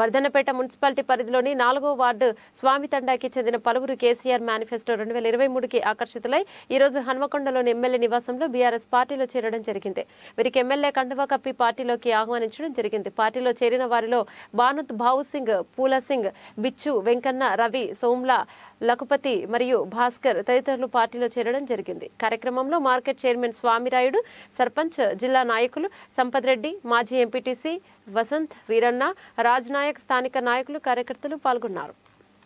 Wardhannapet municipality పరిధిలోని నాలుగో ward స్వామి తండాకి చెందిన పలువురు కేసీఆర్ మేనిఫెస్టో రెండు వేల ఇరవై మూడుకి ఆకర్షితులై ఈరోజు హన్మకొండలోని ఎమ్మెల్యే నివాసంలో బీఆర్ఎస్ పార్టీలో చేరడం జరిగింది వీరికి ఎమ్మెల్యే కండువా కప్పి పార్టీలోకి ఆహ్వానించడం జరిగింది పార్టీలో చేరిన వారిలో భానుత్ భావు సింగ్ పూల సింగ్ బిచ్చు వెంకన్న రవి సోమ్ల లఖుపతి మరియు భాస్కర్ తదితరులు పార్టీలో చేరడం జరిగింది కార్యక్రమంలో మార్కెట్ చైర్మన్ స్వామిరాయుడు సర్పంచ్ జిల్లా నాయకులు సంపత్ రెడ్డి మాజీ ఎంపీటీసీ వసంత్ వీరన్న రాజ్నాథ్ నాయక్ స్థానిక నాయకులు కార్యకర్తలు పాల్గొన్నారు